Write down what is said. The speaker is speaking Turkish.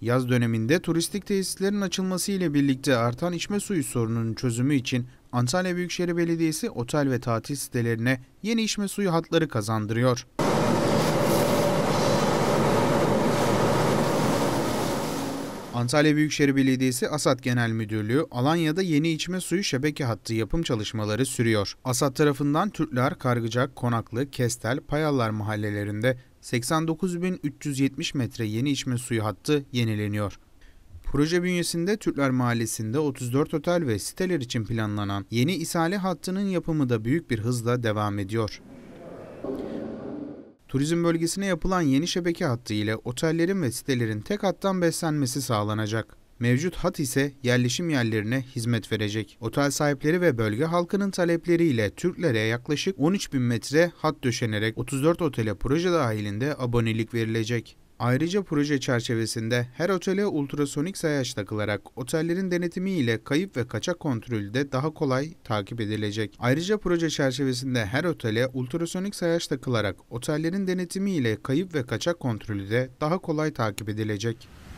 Yaz döneminde turistik tesislerin açılması ile birlikte artan içme suyu sorununun çözümü için Antalya Büyükşehir Belediyesi otel ve tatil sitelerine yeni içme suyu hatları kazandırıyor. Antalya Büyükşehir Belediyesi Asat Genel Müdürlüğü Alanya'da yeni içme suyu şebeke hattı yapım çalışmaları sürüyor. Asat tarafından Türkler, Kargıcak, Konaklı, Kestel, Payallar mahallelerinde 89.370 metre yeni içme suyu hattı yenileniyor. Proje bünyesinde Türkler Mahallesi'nde 34 otel ve siteler için planlanan yeni isale hattının yapımı da büyük bir hızla devam ediyor turizm bölgesine yapılan yeni şebeke hattı ile otellerin ve sitelerin tek hattan beslenmesi sağlanacak. Mevcut hat ise yerleşim yerlerine hizmet verecek. Otel sahipleri ve bölge halkının talepleriyle Türklere yaklaşık 13 bin metre hat döşenerek 34 otele proje dahilinde abonelik verilecek. Ayrıca proje çerçevesinde her otele ultrasonik sayaç takılarak otellerin denetimi ile kayıp ve kaçak kontrolü de daha kolay takip edilecek. Ayrıca proje çerçevesinde her otele ultrasonik sayaç takılarak otellerin denetimi ile kayıp ve kaçak kontrolü de daha kolay takip edilecek.